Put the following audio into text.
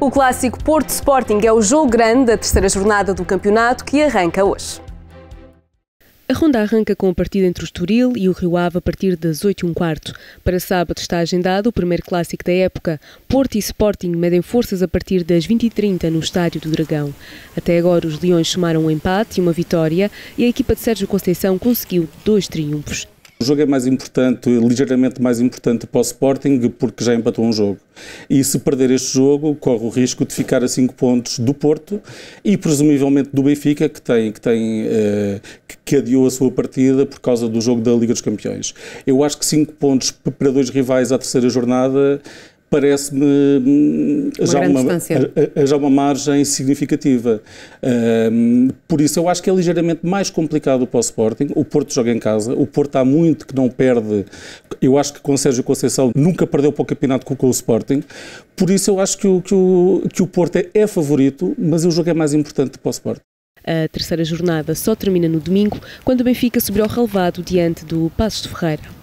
O clássico Porto Sporting é o jogo grande da terceira jornada do campeonato que arranca hoje. A ronda arranca com a partida entre o Estoril e o Rio Ave a partir das 8 h quarto. Para sábado está agendado o primeiro clássico da época. Porto e Sporting medem forças a partir das 20h30 no Estádio do Dragão. Até agora os Leões somaram um empate e uma vitória e a equipa de Sérgio Conceição conseguiu dois triunfos. O jogo é mais importante, ligeiramente mais importante para o Sporting, porque já empatou um jogo. E se perder este jogo, corre o risco de ficar a 5 pontos do Porto e presumivelmente do Benfica, que tem, que tem eh, que adiou a sua partida por causa do jogo da Liga dos Campeões. Eu acho que 5 pontos para dois rivais à terceira jornada parece-me hum, já uma, já uma margem significativa. Um, por isso, eu acho que é ligeiramente mais complicado para o Sporting. O Porto joga em casa, o Porto há muito que não perde. Eu acho que com Sérgio Conceição nunca perdeu para o campeonato com, o Sporting. Por isso, eu acho que o, que o, que o Porto é, é favorito, mas o jogo é mais importante para o Sporting. A terceira jornada só termina no domingo, quando o Benfica subiu ao relevado diante do Passos de Ferreira.